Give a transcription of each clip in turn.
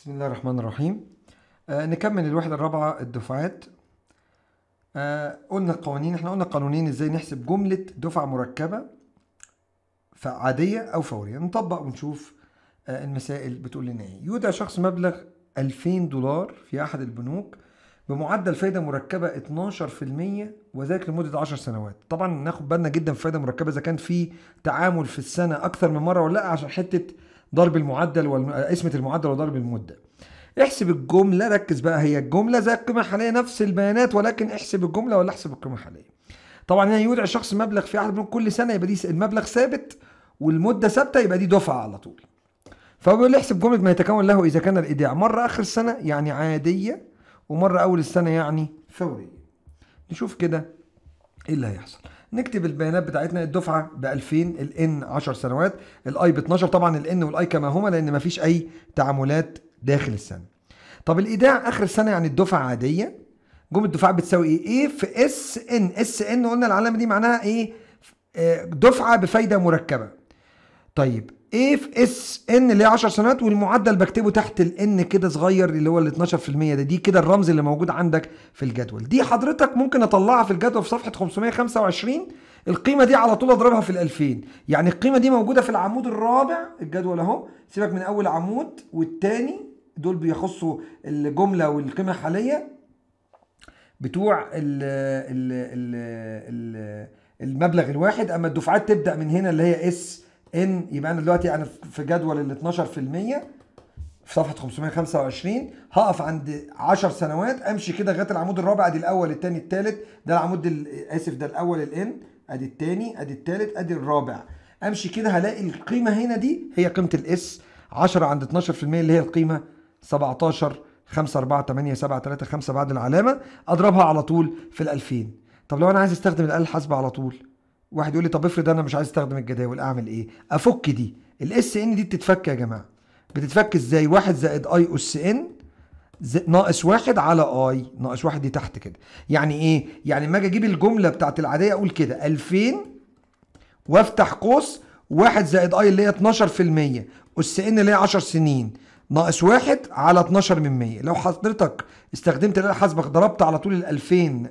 بسم الله الرحمن الرحيم آه نكمل الوحدة الرابعة الدفعات آه قلنا القوانين احنا قلنا قانونين ازاي نحسب جملة دفعة مركبة عادية أو فورية نطبق ونشوف آه المسائل بتقول لنا ايه يودع شخص مبلغ 2000 دولار في أحد البنوك بمعدل فايدة مركبة 12% وذلك لمدة 10 سنوات طبعا ناخد بالنا جدا في فايدة مركبة إذا كان في تعامل في السنة أكثر من مرة ولا لأ عشان حتة ضرب المعدل والم... قسمه المعدل وضرب المده احسب الجمله ركز بقى هي الجمله زي القيمه الحاليه نفس البيانات ولكن احسب الجمله ولا احسب القيمه الحاليه طبعا هنا يودع الشخص مبلغ في احد من كل سنه يبقى دي المبلغ ثابت والمده ثابته يبقى دي دفعه على طول فبيقول احسب جمله ما يتكون له اذا كان الايداع مره اخر السنه يعني عاديه ومره اول السنه يعني فوريه نشوف كده ايه اللي هيحصل نكتب البيانات بتاعتنا الدفعه ب 2000 الان 10 سنوات الاي ب 12 طبعا الان والاي كما هما لان ما فيش اي تعاملات داخل السنه طب الايداع اخر السنه يعني الدفعه عاديه جم الدفعه بتساوي ايه ايه في اس ان اس ان قلنا العلامه دي معناها ايه آه، دفعه بفايده مركبه طيب ايه في اس ان اللي هي 10 سنوات والمعدل بكتبه تحت الان كده صغير اللي هو ال 12% ده دي كده الرمز اللي موجود عندك في الجدول دي حضرتك ممكن اطلعها في الجدول في صفحه 525 القيمه دي على طول اضربها في ال 2000 يعني القيمه دي موجوده في العمود الرابع الجدول اهو سيبك من اول عمود والتاني دول بيخصوا الجمله والقيمه الحاليه بتوع ال ال ال المبلغ الواحد اما الدفعات تبدا من هنا اللي هي اس ان يبقى انا دلوقتي انا يعني في جدول ال 12% في صفحه 525 هقف عند 10 سنوات امشي كده لغايه العمود الرابع ادي الاول الثاني الثالث ده العمود اسف ده الاول الان ادي الثاني ادي الثالث ادي الرابع امشي كده هلاقي القيمه هنا دي هي قيمه الاس 10 عند 12% اللي هي القيمه 17 5 4 8 7 3 5 بعد العلامه اضربها على طول في ال 2000 طب لو انا عايز استخدم الاله الحاسبه على طول واحد يقول لي طب افرض انا مش عايز استخدم الجداول اعمل ايه افك دي الاس ان دي بتتفك يا جماعه بتتفك ازاي واحد زائد اي اس ان ناقص واحد على اي ناقص واحد دي تحت كده يعني ايه يعني لما اجي اجيب الجمله بتاعت العاديه اقول كده 2000 وافتح قوس واحد زائد اي اللي هي 12% اس ان اللي هي 10 سنين ناقص واحد على 12 من 100 لو حضرتك استخدمت الاله الحاسبه ضربت على طول ال 2000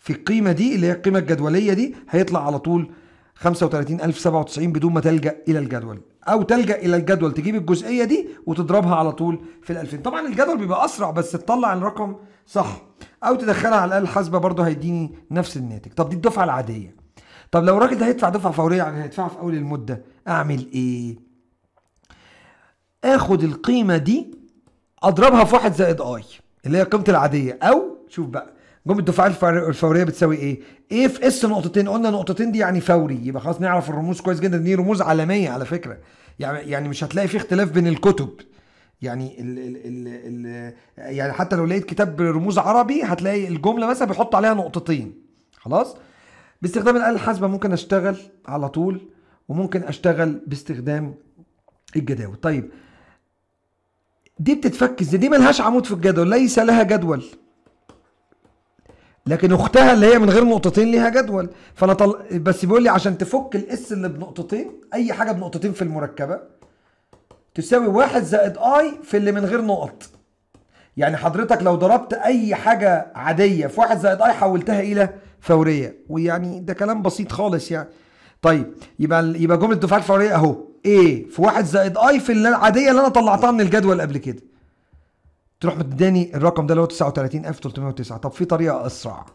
في القيمة دي اللي هي القيمة الجدولية دي هيطلع على طول 35097 بدون ما تلجأ إلى الجدول أو تلجأ إلى الجدول تجيب الجزئية دي وتضربها على طول في ال 2000 طبعا الجدول بيبقى أسرع بس تطلع الرقم صح أو تدخلها على الآلة الحاسبة برضه هيديني نفس الناتج طب دي الدفعة العادية طب لو الراجل ده هيدفع دفعة فورية يعني هيدفعها في أول المدة أعمل إيه؟ آخد القيمة دي أضربها في 1 زائد أي اللي هي قيمة العادية أو شوف بقى جم الدفاع الفوريه بتساوي ايه؟ ايه في اس نقطتين قلنا نقطتين دي يعني فوري يبقى خلاص نعرف الرموز كويس جدا دي رموز عالميه على فكره يعني يعني مش هتلاقي في اختلاف بين الكتب يعني ال ال ال الـ يعني حتى لو لقيت كتاب رموز عربي هتلاقي الجمله مثلا بيحط عليها نقطتين خلاص باستخدام الاله الحاسبه ممكن اشتغل على طول وممكن اشتغل باستخدام الجداول طيب دي بتتفك ازاي دي ملهاش عمود في الجدول ليس لها جدول لكن اختها اللي هي من غير نقطتين ليها جدول فانا طل... بس بيقول لي عشان تفك الاس اللي بنقطتين اي حاجه بنقطتين في المركبه تساوي واحد زائد اي في اللي من غير نقط يعني حضرتك لو ضربت اي حاجه عاديه في واحد زائد اي حولتها الى فوريه ويعني ده كلام بسيط خالص يعني طيب يبقى يبقى جمله الدفعات الفوريه اهو ايه في واحد زائد اي في العاديه اللي انا طلعتها من الجدول قبل كده تروح مداني الرقم ده اللي هو 39309 طب في طريقه اسرع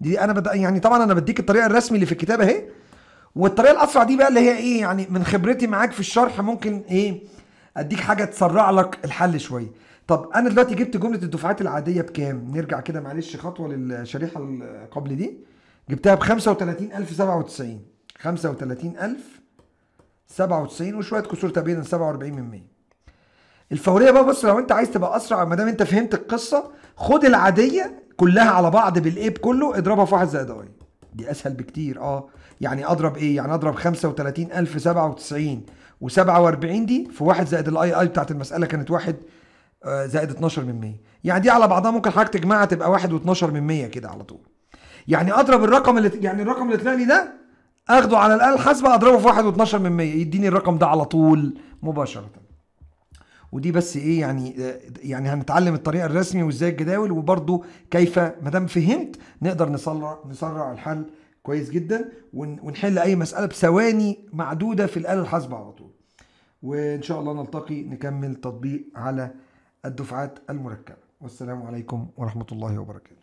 دي انا بدأ يعني طبعا انا بديك الطريقه الرسمي اللي في الكتابه اهي والطريقه الاسرع دي بقى اللي هي ايه يعني من خبرتي معاك في الشرح ممكن ايه اديك حاجه تسرع لك الحل شويه طب انا دلوقتي جبت جمله الدفعات العاديه بكام نرجع كده معلش خطوه للشريحه اللي قبل دي جبتها ب 35097 35097 وشويه كسور تقريبا 47 من 100 الفوريه بقى بص لو انت عايز تبقى اسرع ما دام انت فهمت القصه خد العاديه كلها على بعض بالايب كله اضربها في واحد زائد اي دي اسهل بكتير اه يعني اضرب ايه يعني اضرب 35097 و47 دي في واحد زائد الاي اي بتاعت المساله كانت واحد آه، زائد 12 من 100 يعني دي على بعضها ممكن حضرتك تجمعها تبقى 1 و12 من 100 كده على طول يعني اضرب الرقم اللي يعني الرقم اللي طلع لي ده اخده على الاله الحاسبه اضربه في 1 و12 من 100 يديني الرقم ده على طول مباشره ودي بس ايه يعني يعني هنتعلم الطريقه الرسمي وازاي الجداول وبرده كيف ما دام فهمت نقدر نسرع نسرع الحل كويس جدا ونحل اي مساله بثواني معدوده في الاله الحاسبه على طول وان شاء الله نلتقي نكمل تطبيق على الدفعات المركبه والسلام عليكم ورحمه الله وبركاته